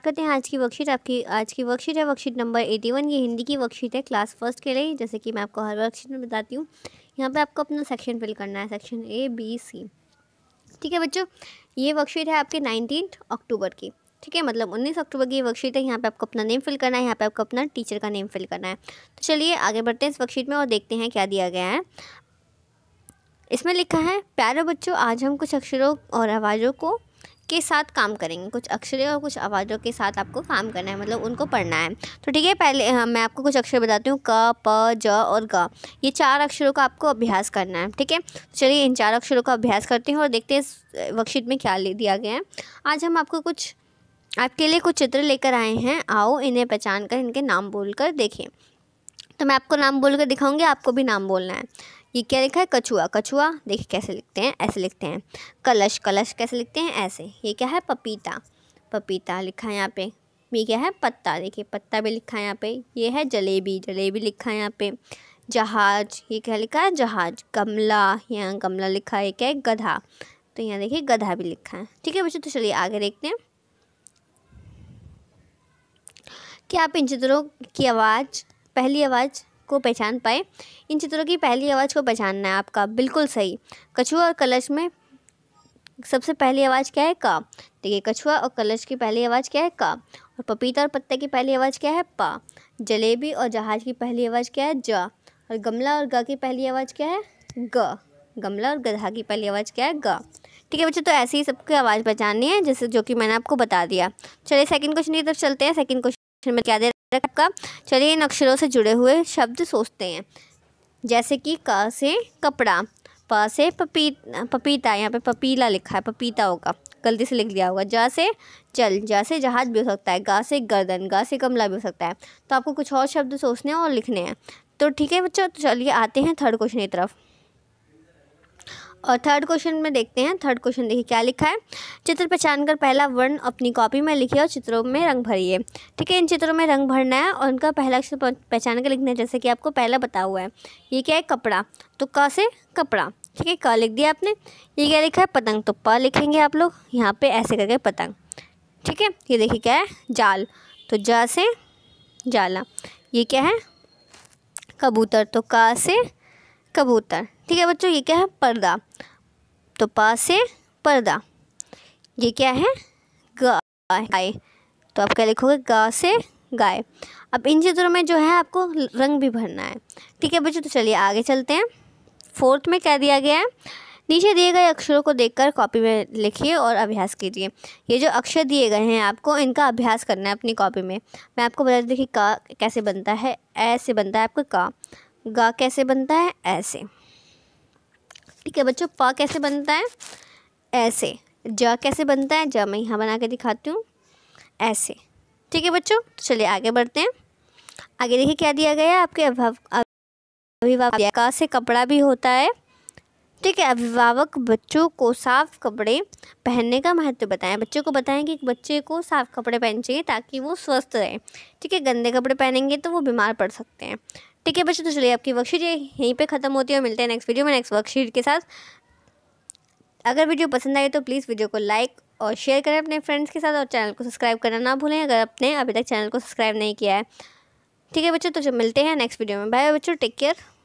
start करते हैं आज की वर्कशीट आपकी आज की वर्कशीट है वर्कशीट नंबर एटी वन ये हिंदी की वर्कशीट है क्लास फर्स्ट के लिए जैसे कि मैं आपको हर वर्कशीट में बताती हूँ यहाँ पे आपको अपना सेक्शन फिल करना है सेक्शन ए बी सी ठीक है बच्चों ये वर्कशीट है आपके नाइनटीन अक्टूबर की ठीक है मतलब उन्नीस अक्टूबर की वर्कशीट है यहाँ पे आपको अपना नेम फिल करना है यहाँ पे आपको अपना टीचर का नेम फिल करना है तो चलिए आगे बढ़ते हैं इस वर्कशीट में और देखते हैं क्या दिया गया है इसमें लिखा है प्यारे बच्चों आज हम कुछ अक्षरों और आवाज़ों को के साथ काम करेंगे कुछ अक्षर और कुछ आवाज़ों के साथ आपको काम करना है मतलब उनको पढ़ना है तो ठीक है पहले मैं आपको कुछ अक्षर बताती हूँ क प ज और ग ये चार अक्षरों का आपको अभ्यास करना है ठीक है तो चलिए इन चार अक्षरों का अभ्यास करते हैं और देखते हैं वर्कशीट में क्या ले दिया गया है आज हम आपको कुछ आपके लिए कुछ चित्र लेकर आए हैं आओ इन्हें पहचान कर इनके नाम बोल कर देखें तो मैं आपको नाम बोल कर दिखाऊँगी आपको भी नाम बोलना है ये क्या लिखा है कछुआ कछुआ देखिए कैसे लिखते हैं ऐसे लिखते हैं कलश कलश कैसे लिखते हैं ऐसे ये क्या है पपीता पपीता लिखा है यहाँ पे ये क्या है पत्ता देखिए पत्ता भी लिखा है यहाँ पे ये है जलेबी जलेबी लिखा है यहाँ पे जहाज ये क्या लिखा है जहाज गमला यहाँ गमला लिखा है क्या है गधा तो यहाँ देखिए गधा भी लिखा है ठीक है बच्चों तो चलिए आगे देखते हैं क्या आप इन चित्रों की आवाज़ पहली आवाज़ को पहचान पाए इन चित्रों की पहली आवाज़ को पहचानना है आपका बिल्कुल सही कछुआ और कलश में सबसे पहली आवाज़ क्या है का देखिए कछुआ और कलश की पहली आवाज़ क्या है का और पपीता और पत्ते की पहली आवाज़ क्या है पा जलेबी और जहाज की पहली आवाज़ क्या है जा और गमला और गा की पहली आवाज़ क्या है ग गमला और गधा की पहली आवाज़ क्या है ग ठीक है बच्चों तो ऐसे ही सबकी आवाज़ पहचाननी है जैसे जो कि मैंने आपको बता दिया चलिए सेकंड क्वेश्चन की तरफ चलते हैं सेकंड क्वेश्चन में क्या दे टाइप का चलिए इन अक्षरों से जुड़े हुए शब्द सोचते हैं जैसे कि क से कपड़ा प से पपी पपीता यहाँ पे पपीला लिखा है पपीता होगा गलती से लिख दिया होगा जा से चल जा से जहाज भी हो सकता है गा से गर्दन गा से कमला भी हो सकता है तो आपको कुछ और शब्द सोचने और लिखने हैं तो ठीक है बच्चों तो चलिए आते हैं थर्ड क्वेश्चन की तरफ और थर्ड क्वेश्चन में देखते हैं थर्ड क्वेश्चन देखिए क्या लिखा है चित्र पहचान कर पहला वर्ण अपनी कॉपी में लिखिए और चित्रों में रंग भरिए ठीक है इन चित्रों में रंग भरना है और उनका पहला अक्षर पहचान कर लिखना है जैसे कि आपको पहला बता हुआ है ये क्या है कपड़ा तो क से कपड़ा ठीक है क लिख दिया आपने ये क्या लिखा है पतंग तो प लिखेंगे आप लोग यहाँ पर ऐसे करके पतंग ठीक है ये देखिए क्या है जाल तो ज से जाला ये क्या है कबूतर तो का से कबूतर ठीक है बच्चों ये क्या है पर्दा तो पा से पर्दा ये क्या है गाय तो आप क्या लिखोगे गा से गाय अब इन चित्रों में जो है आपको रंग भी भरना है ठीक है बच्चों तो चलिए आगे चलते हैं फोर्थ में क्या दिया गया है नीचे दिए गए अक्षरों को देखकर कॉपी में लिखिए और अभ्यास कीजिए ये जो अक्षर दिए गए हैं आपको इनका अभ्यास करना है अपनी कॉपी में मैं आपको बता दी कि का कैसे बनता है ऐसे बनता है आपका का गा कैसे बनता है ऐसे ठीक है बच्चों प कैसे बनता है ऐसे ज कैसे बनता है ज मैं यहाँ बना के दिखाती हूँ ऐसे ठीक है बच्चों तो चलिए आगे बढ़ते हैं आगे देखिए क्या दिया गया है आपके अभिभावक का से कपड़ा भी होता है ठीक है अभिभावक बच्चों को साफ कपड़े पहनने का महत्व बताएं बच्चों को बताएं कि बच्चे को साफ कपड़े पहनने चाहिए ताकि वो स्वस्थ रहे ठीक है गंदे कपड़े पहनेंगे तो वो बीमार पड़ सकते हैं ठीक है बच्चों तो चलिए आपकी वर्कशीट ये यहीं पे ख़त्म होती है और मिलते हैं नेक्स्ट वीडियो में नेक्स्ट वर्कशीट के साथ अगर वीडियो पसंद आए तो प्लीज़ वीडियो को लाइक और शेयर करें अपने फ्रेंड्स के साथ और चैनल को सब्सक्राइब करना ना भूलें अगर आपने अभी तक चैनल को सब्सक्राइब नहीं किया है ठीक है बच्चों तो मिलते हैं नेक्स्ट वीडियो में बाय बच्चों टेक केयर